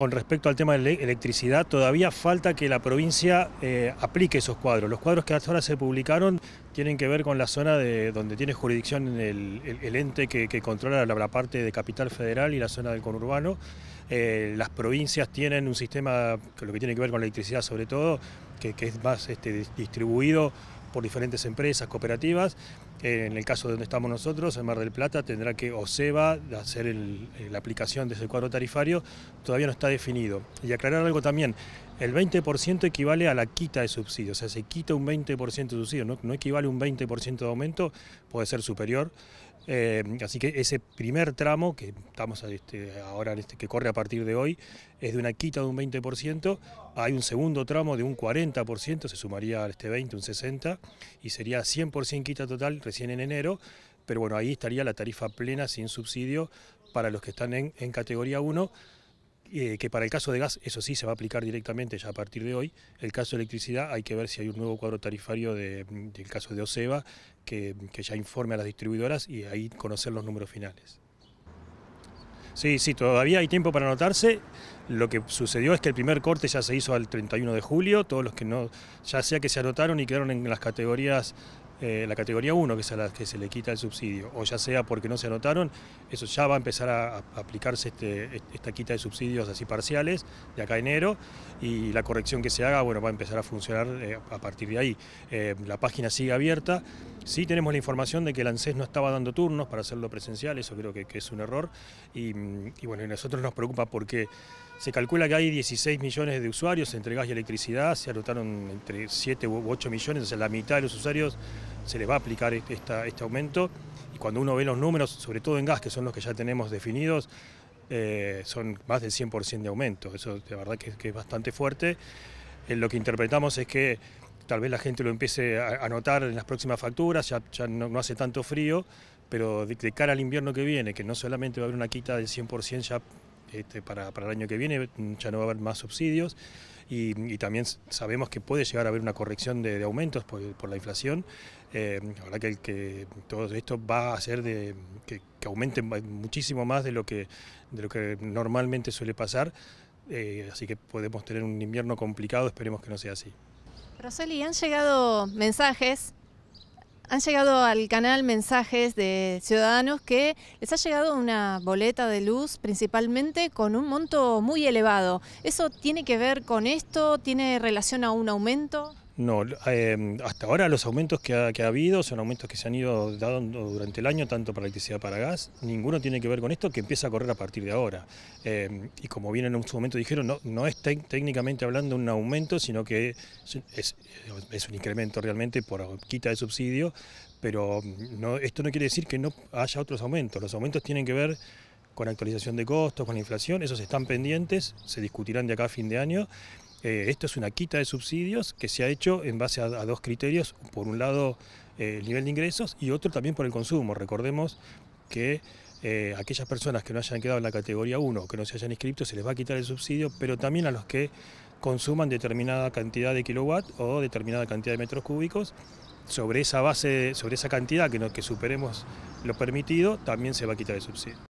Con respecto al tema de la electricidad, todavía falta que la provincia eh, aplique esos cuadros. Los cuadros que hasta ahora se publicaron tienen que ver con la zona de donde tiene jurisdicción el, ente que, controla la, parte de Capital Federal y la zona del conurbano. Eh, las provincias tienen un sistema, lo que tiene que ver con la electricidad sobre todo, que, es más este, distribuido por diferentes empresas, cooperativas. En el caso de donde estamos nosotros, en Mar del Plata, tendrá que OSEBA hacer la aplicación de ese cuadro tarifario, todavía no está definido. Y aclarar algo también, el 20% equivale a la quita de subsidio o sea, se quita un 20% de subsidio, no, no equivale un 20% de aumento, puede ser superior. Eh, así que ese primer tramo, que estamos este, ahora este, que corre a partir de hoy, es de una quita de un 20%, hay un segundo tramo de un 40%, se sumaría a este 20, un 60, y sería 100% quita total recién en enero, pero bueno, ahí estaría la tarifa plena sin subsidio para los que están en categoría 1. Eh, que para el caso de gas, eso sí se va a aplicar directamente ya a partir de hoy. El caso de electricidad, hay que ver si hay un nuevo cuadro tarifario del caso de OCEBA que, que ya informe a las distribuidoras y ahí conocer los números finales. Sí, sí, todavía hay tiempo para anotarse. Lo que sucedió es que el primer corte ya se hizo al 31 de julio. Todos los que no, ya sea que se anotaron y quedaron en las categorías eh, la categoría 1, que es a la que se le quita el subsidio, o ya sea porque no se anotaron, eso ya va a empezar a, aplicarse este, este, esta quita de subsidios así parciales de acá enero y la corrección que se haga, bueno, va a empezar a funcionar eh, a partir de ahí. Eh, la página sigue abierta. Sí, tenemos la información de que el ANSES no estaba dando turnos para hacerlo presencial, eso creo que, es un error. Y, bueno, y nosotros nos preocupa porque se calcula que hay 16 millones de usuarios entre gas y electricidad, se anotaron entre 7 u 8 millones, o sea, la mitad de los usuarios se les va a aplicar este, este aumento. Y cuando uno ve los números, sobre todo en gas, que son los que ya tenemos definidos, eh, son más del 100% de aumento. Eso, de verdad, que, es bastante fuerte. Eh, lo que interpretamos es que tal vez la gente lo empiece a, notar en las próximas facturas, ya, no, hace tanto frío, pero de, cara al invierno que viene, que no solamente va a haber una quita del 100% ya este, para, el año que viene, ya no va a haber más subsidios, y, también sabemos que puede llegar a haber una corrección de, aumentos por, la inflación, ahora eh, que, todo esto va a hacer de, que, aumente muchísimo más de lo que, normalmente suele pasar, eh, así que podemos tener un invierno complicado, esperemos que no sea así. Roseli, han llegado mensajes, han llegado al canal mensajes de ciudadanos que les ha llegado una boleta de luz principalmente con un monto muy elevado. ¿Eso tiene que ver con esto? ¿Tiene relación a un aumento? No, em, hasta ahora los aumentos que ha, habido son aumentos que se han ido dando durante el año, tanto para electricidad para gas. Ninguno tiene que ver con esto, que empieza a correr a partir de ahora. Em, y como bien en un momento dijeron, no, no es técnicamente hablando un aumento, sino que es, un incremento realmente por quita de subsidio, pero mm, esto no quiere decir que no haya otros aumentos. Los aumentos tienen que ver con actualización de costos, con la inflación, esos están pendientes, se discutirán de acá a fin de año eh, esto es una quita de subsidios que se ha hecho en base a, dos criterios. Por un lado, eh, el nivel de ingresos y otro también por el consumo. Recordemos que eh, aquellas personas que no hayan quedado en la categoría 1, que no se hayan inscrito, se les va a quitar el subsidio, pero también a los que consuman determinada cantidad de kilowatt o determinada cantidad de metros cúbicos, sobre esa base, sobre esa cantidad que, no, que superemos lo permitido, también se va a quitar el subsidio.